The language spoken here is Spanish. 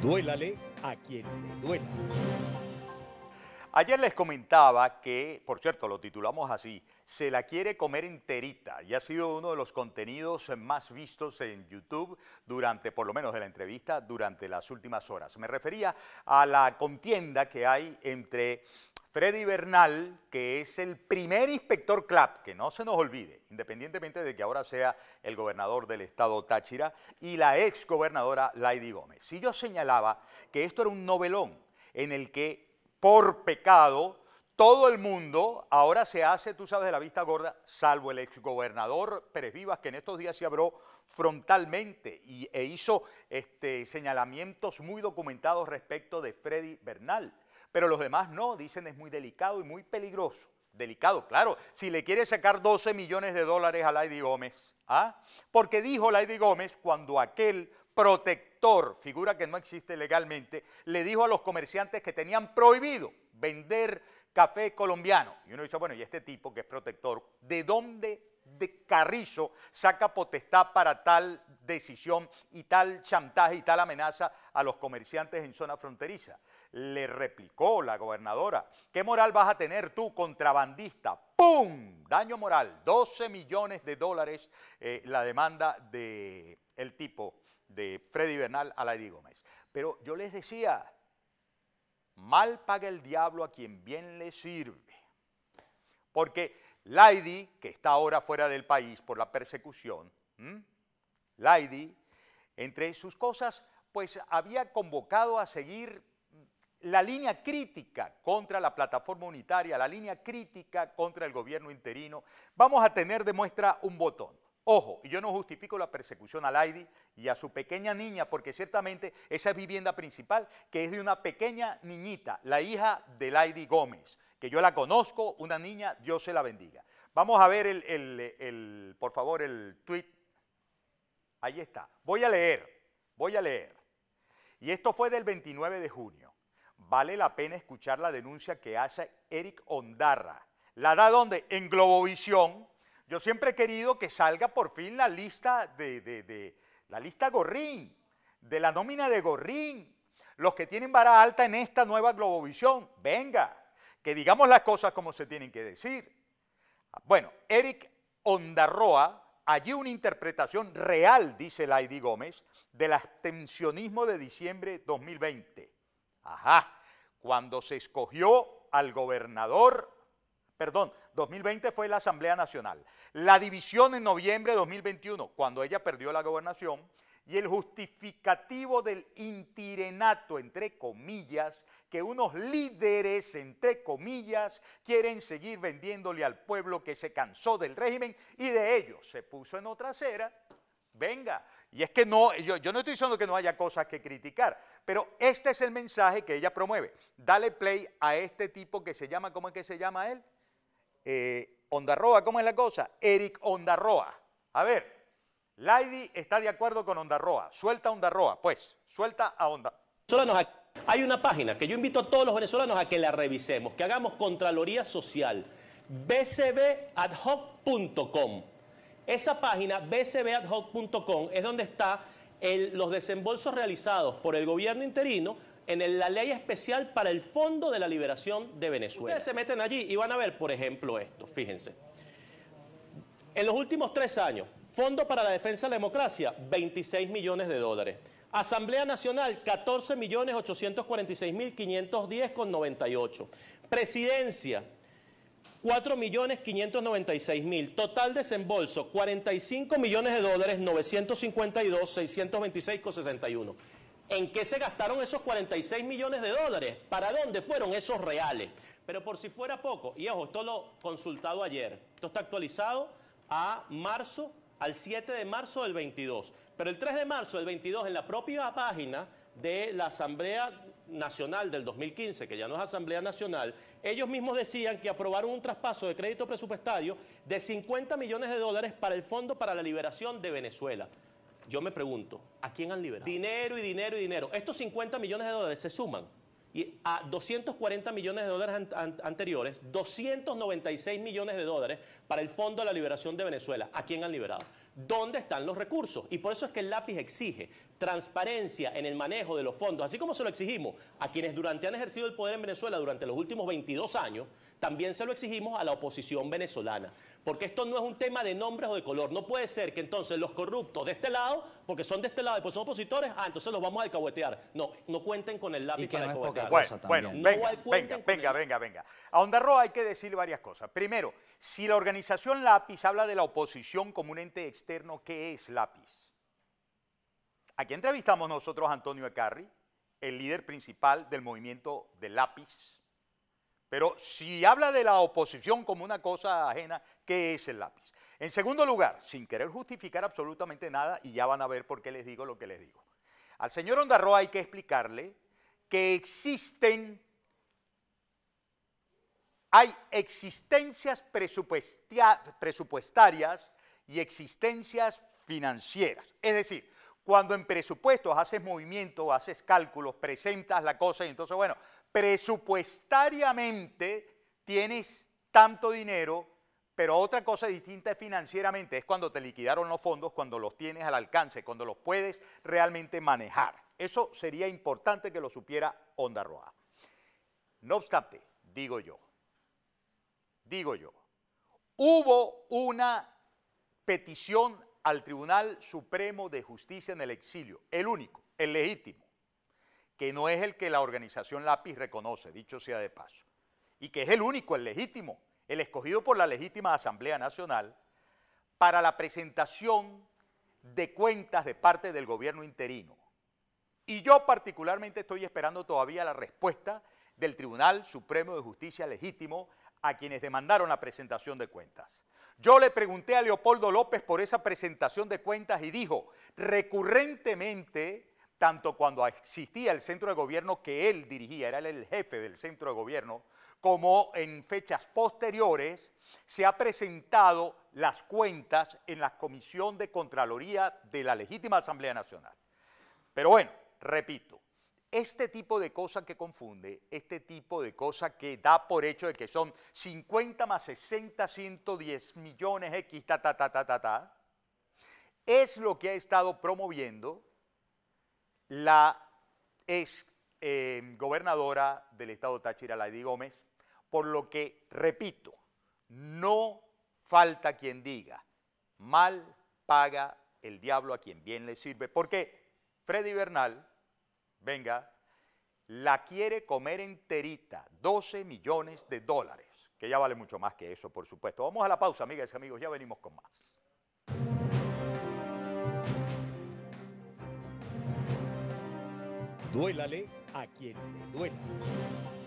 Duélale a quien le duela. Ayer les comentaba que, por cierto, lo titulamos así, se la quiere comer enterita y ha sido uno de los contenidos más vistos en YouTube durante, por lo menos de la entrevista, durante las últimas horas. Me refería a la contienda que hay entre Freddy Bernal, que es el primer inspector CLAP, que no se nos olvide, independientemente de que ahora sea el gobernador del estado Táchira, y la ex gobernadora Laidy Gómez. Si yo señalaba que esto era un novelón en el que por pecado todo el mundo ahora se hace, tú sabes, de la vista gorda, salvo el exgobernador Pérez Vivas, que en estos días se abrió frontalmente y, e hizo este, señalamientos muy documentados respecto de Freddy Bernal pero los demás no, dicen es muy delicado y muy peligroso. Delicado, claro, si le quiere sacar 12 millones de dólares a Lady Gómez, ¿ah? porque dijo Lady Gómez cuando aquel protector, figura que no existe legalmente, le dijo a los comerciantes que tenían prohibido vender café colombiano. Y uno dice, bueno, ¿y este tipo que es protector, de dónde de Carrizo saca potestad para tal decisión y tal chantaje y tal amenaza a los comerciantes en zona fronteriza? Le replicó la gobernadora, ¿qué moral vas a tener tú, contrabandista? ¡Pum! Daño moral, 12 millones de dólares eh, la demanda del el tipo de Freddy Bernal a Lady Gómez. Pero yo les decía, mal paga el diablo a quien bien le sirve. Porque Lady, que está ahora fuera del país por la persecución, Lady, entre sus cosas, pues había convocado a seguir la línea crítica contra la plataforma unitaria, la línea crítica contra el gobierno interino, vamos a tener de muestra un botón. Ojo, y yo no justifico la persecución a Lady y a su pequeña niña, porque ciertamente esa es vivienda principal, que es de una pequeña niñita, la hija de Lady Gómez, que yo la conozco, una niña, Dios se la bendiga. Vamos a ver, el, el, por favor, el tweet. Ahí está. Voy a leer, voy a leer. Y esto fue del 29 de junio vale la pena escuchar la denuncia que hace Eric Ondarra. ¿La da dónde? En Globovisión. Yo siempre he querido que salga por fin la lista de, la lista Gorrín, de la nómina de Gorrín. Los que tienen vara alta en esta nueva Globovisión, venga, que digamos las cosas como se tienen que decir. Bueno, Eric Ondarroa, allí una interpretación real, dice Laidy Gómez, del abstencionismo de diciembre 2020. Ajá cuando se escogió al gobernador, perdón, 2020 fue la Asamblea Nacional, la división en noviembre de 2021, cuando ella perdió la gobernación, y el justificativo del intirenato, entre comillas, que unos líderes, entre comillas, quieren seguir vendiéndole al pueblo que se cansó del régimen y de ellos se puso en otra acera. Venga, y es que no, yo, no estoy diciendo que no haya cosas que criticar, pero este es el mensaje que ella promueve. Dale play a este tipo que se llama, ¿cómo es que se llama él? Eh, Ondarroa, ¿cómo es la cosa? Eric Ondarroa. A ver, Lady está de acuerdo con Ondarroa. Suelta a Ondarroa, pues, suelta a Onda. Hay una página que yo invito a todos los venezolanos a que la revisemos, que hagamos Contraloría Social, bcbadhoc.com. Esa página, bcbadhoc.com, es donde están los desembolsos realizados por el gobierno interino en la ley especial para el Fondo de la Liberación de Venezuela. Ustedes se meten allí y van a ver, por ejemplo, esto. Fíjense. En los últimos tres años, Fondo para la Defensa de la Democracia, 26 millones de dólares. Asamblea Nacional, 14 millones 846 mil 510 con Presidencia, 4.596.000. Total desembolso, 45 millones de dólares, 952, ¿En qué se gastaron esos 46 millones de dólares? ¿Para dónde fueron esos reales? Pero por si fuera poco, y ojo, esto lo consultado ayer, esto está actualizado a marzo, al 7 de marzo del 22. Pero el 3 de marzo del 22, en la propia página de la Asamblea Nacional del 2015, que ya no es Asamblea Nacional, ellos mismos decían que aprobaron un traspaso de crédito presupuestario de 50 millones de dólares para el Fondo para la Liberación de Venezuela. Yo me pregunto, ¿a quién han liberado? Dinero y dinero y dinero. Estos 50 millones de dólares se suman y a 240 millones de dólares anteriores, 296 millones de dólares para el Fondo de la Liberación de Venezuela. ¿A quién han liberado? ¿Dónde están los recursos? Y por eso es que el lápiz exige transparencia en el manejo de los fondos, así como se lo exigimos a quienes durante han ejercido el poder en Venezuela durante los últimos 22 años, también se lo exigimos a la oposición venezolana. Porque esto no es un tema de nombres o de color. No puede ser que entonces los corruptos de este lado, porque son de este lado y pues son opositores, ah, entonces los vamos a alcahuetear. No, no cuenten con el lápiz para no alcahuetear. Bueno, venga, venga, venga, venga, venga. A Ondarroa hay que decir varias cosas. Primero, si la organización Lápiz habla de la oposición como un ente externo, ¿qué es Lápiz? Aquí entrevistamos nosotros a Antonio Ecarri, el líder principal del movimiento del lápiz. Pero si habla de la oposición como una cosa ajena, ¿qué es el lápiz? En segundo lugar, sin querer justificar absolutamente nada, y ya van a ver por qué les digo lo que les digo. Al señor Ondarroa hay que explicarle que existen, hay existencias presupuestarias y existencias financieras. Es decir, cuando en presupuestos haces movimiento, haces cálculos, presentas la cosa y entonces, bueno, presupuestariamente tienes tanto dinero, pero otra cosa distinta es financieramente, es cuando te liquidaron los fondos, cuando los tienes al alcance, cuando los puedes realmente manejar. Eso sería importante que lo supiera Onda Roa. No obstante, digo yo, digo yo, hubo una petición al Tribunal Supremo de Justicia en el exilio, el único, el legítimo, que no es el que la organización Lápiz reconoce, dicho sea de paso, y que es el único, el legítimo, el escogido por la legítima Asamblea Nacional para la presentación de cuentas de parte del gobierno interino. Y yo particularmente estoy esperando todavía la respuesta del Tribunal Supremo de Justicia Legítimo a quienes demandaron la presentación de cuentas. Yo le pregunté a Leopoldo López por esa presentación de cuentas y dijo, recurrentemente, tanto cuando existía el centro de gobierno que él dirigía, era el jefe del centro de gobierno, como en fechas posteriores, se ha presentado las cuentas en la Comisión de Contraloría de la Legítima Asamblea Nacional. Pero bueno, repito, este tipo de cosas que confunde, este tipo de cosas que da por hecho de que son 50 más 60, 110 millones X, ta, ta, ta, ta, ta, es lo que ha estado promoviendo la ex em, gobernadora del estado Táchira, Lady Gómez, por lo que, repito, no falta quien diga, mal paga el diablo a quien bien le sirve, porque Freddy Bernal venga, la quiere comer enterita, 12 millones de dólares, que ya vale mucho más que eso, por supuesto. Vamos a la pausa, amigas y amigos, ya venimos con más. Duélale a quien le duela.